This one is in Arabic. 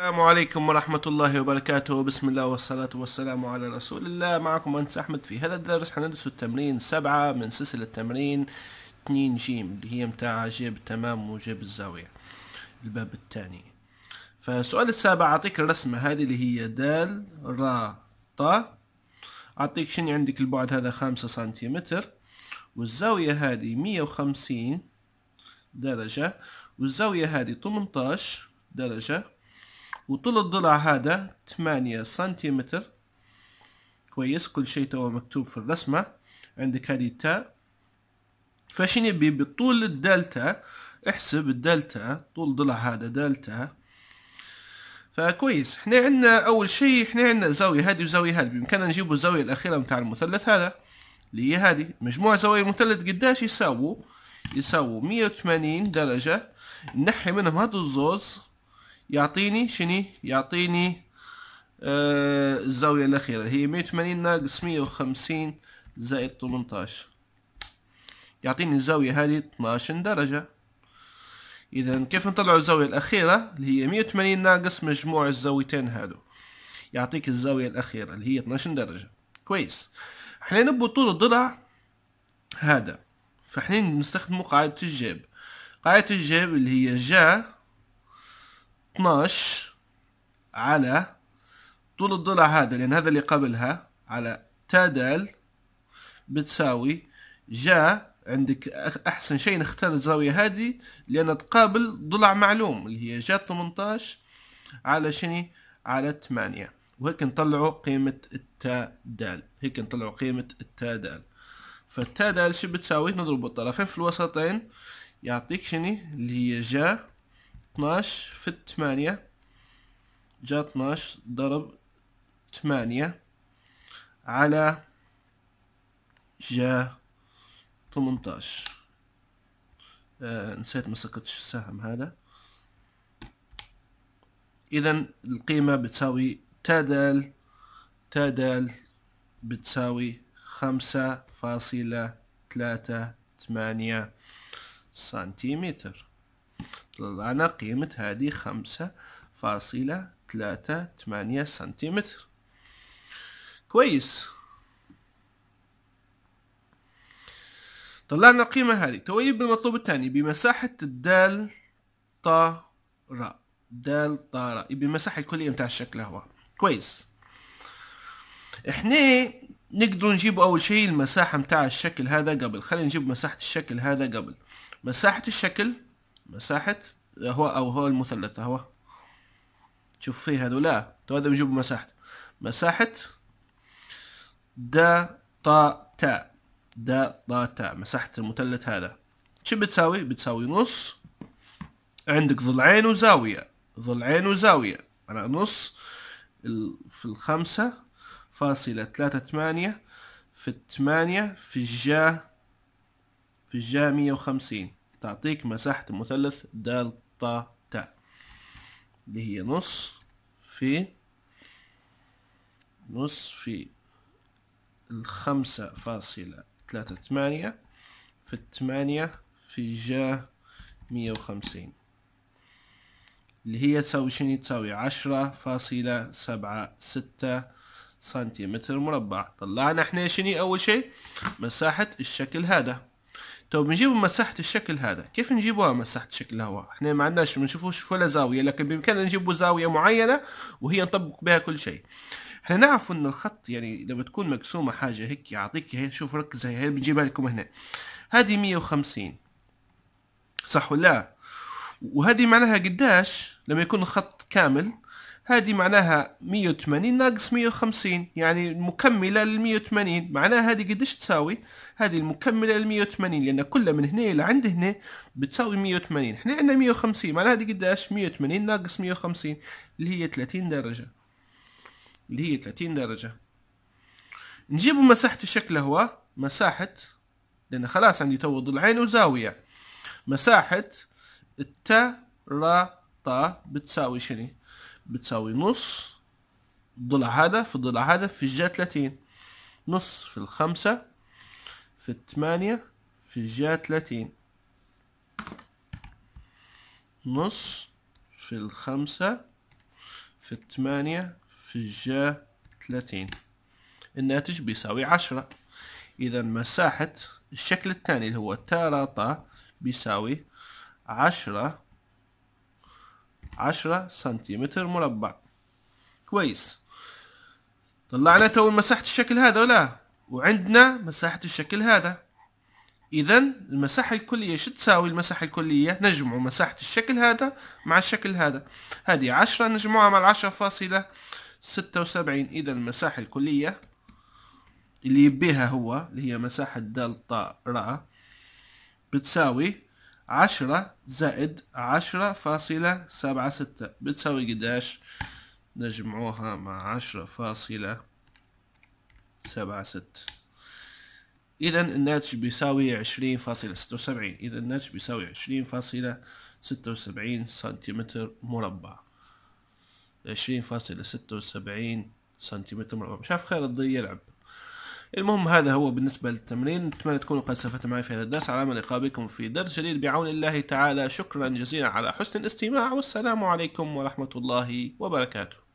السلام عليكم ورحمة الله وبركاته بسم الله والصلاة والسلام على رسول الله معكم أنس أحمد في هذا الدرس حندرس التمرين سبعة من سلسلة تمرين 2 جيم اللي هي متاع جيب التمام وجيب الزاوية الباب الثاني فالسؤال السابع أعطيك الرسمة هذه اللي هي دال را طا أعطيك شنو عندك البعد هذا خمسة سنتيمتر والزاوية هذه مية وخمسين درجة والزاوية هذه 18 درجة وطول الضلع هذا 8 سنتيمتر كويس كل شيء توا مكتوب في الرسمة عندك هذه التاء فشين يبي بطول الدلتا احسب الدلتا طول ضلع هذا دلتا فكويس احنا عندنا اول شيء احنا عندنا زاوية هذه وزاوية هذه بامكاننا نجيبوا الزاوية الاخيرة متاع المثلث هذا اللي هي هذه مجموع زوايا المثلث قداش يساووا يساووا 180 درجة نحي منهم هذا الزوز يعطيني شني يعطيني آه، الزاوية الأخيرة هي 180 ناقص 150 زائد 18 يعطيني الزاوية هذه 12 درجة إذا كيف نطلع الزاوية الأخيرة اللي هي 180 ناقص مجموع الزاويتين هادو يعطيك الزاوية الأخيرة اللي هي 12 درجة كويس احنا نبو طول الضلع هذا فاحنا نستخدم قاعدة الجيب قاعدة الجيب اللي هي جا 12 على طول الضلع هذا لأن هذا اللي قبلها على تادل بتساوي جا عندك أحسن شيء نختار الزاوية هذه لأن تقابل ضلع معلوم اللي هي جا 18 على شني على 8 وهيك نطلعوا قيمة التادال هيك نطلعوا قيمة فالتا فالتادال شو بتساوي نضرب الطرفين في الوسطين يعطيك شني اللي هي جا 12 في 8 جا 12 ضرب 8 على جا 18 آه نسيت ما سقطش السهم هذا اذا القيمة بتساوي تدل تدل بتساوي خمسة فاصلة ثلاثة سنتيمتر طلعنا قيمة هذه خمسة فاصلة ثلاثة ثمانية سنتيمتر كويس طلعنا القيمة هذه تويب بالمطلوب الثاني بمساحة الدال طارة دال طارة بمساحة الكلية متاع الشكل هو كويس احنا نقدر نجيب اول شيء المساحة متاع الشكل هذا قبل خلينا نجيب مساحة الشكل هذا قبل مساحة الشكل مساحة هو أو هو المثلث أهو شوف فيه هذولا تو هذا بيجيبوا مساحة مساحة د طا تا د طا تا مساحة المثلث هذا شو بتساوي؟ بتساوي نص عندك ضلعين وزاوية ضلعين وزاوية أنا نص في الخمسة فاصلة ثلاثة ثمانية في الثمانية في الجا في الجا مية وخمسين تعطيك مساحة المثلث دلتا تاء اللي هي نص في نص في الخمسة فاصلة ثلاثة ثمانية في الثمانية في جا مية وخمسين اللي هي تساوي شنو تساوي عشرة فاصلة سبعة ستة سنتيمتر مربع طلعنا احنا شنو أول شيء مساحة الشكل هذا تو طيب، بنجيبوا مساحة الشكل هذا كيف نجيبوها مساحة الشكل هو احنا ما عندناش ما نشوفوش ولا زاوية لكن بإمكاننا نجيبوا زاوية معينة وهي نطبق بها كل شيء احنا نعرف ان الخط يعني لما تكون مقسومة حاجة هيك يعطيك هي شوف ركز هي بنجيبها لكم هنا هذه 150 صح ولا وهذه معناها قداش لما يكون الخط كامل هذه معناها 180 ناقص 150 يعني مكملة لل 180 معناها هذه قديش تساوي هذه المكملة لل 180 لأن كل من هنا إلى عند هنا بتساوي 180 احنا عندنا 150 معناها هذه قديش 180 ناقص 150 اللي هي 30 درجة اللي هي 30 درجة نجيب مساحة الشكل هو مساحة لأن خلاص عندي تو ضلعين وزاوية مساحة التراتة بتساوي شنو بتساوي نص ضلع هذا في ضلع هذا في الجا 30 نص في الخمسة في الثمانية في الجا 30 نص في الخمسة في الثمانية في الجا 30 الناتج بيساوي عشرة إذا مساحة الشكل الثاني اللي هو تراطة بيساوي عشرة عشرة سنتيمتر مربع كويس طلعنا تو مساحة الشكل هذا ولا وعندنا مساحة الشكل هذا إذا المساحة الكلية شو تساوي المساحة الكلية؟ نجمع مساحة الشكل هذا مع الشكل هذا هذه عشرة نجمعها مع العشرة فاصلة ستة وسبعين إذا المساحة الكلية اللي يبيها هو اللي هي مساحة دلتا راء بتساوي عشرة زائد عشرة فاصلة سبعة ستة بتساوي قداش نجمعوها مع عشرة فاصلة سبعة ستة إذا الناتج بيساوي عشرين فاصلة ستة وسبعين إذا الناتج بيساوي عشرين فاصلة ستة وسبعين سنتيمتر مربع عشرين فاصلة ستة وسبعين سنتيمتر مربع شاف خير الضي يلعب المهم هذا هو بالنسبة للتمرين أتمنى تكونوا قد استفدتم معي في هذا الدرس على لقاء بكم في درس جديد بعون الله تعالى شكرا جزيلا على حسن الاستماع والسلام عليكم ورحمة الله وبركاته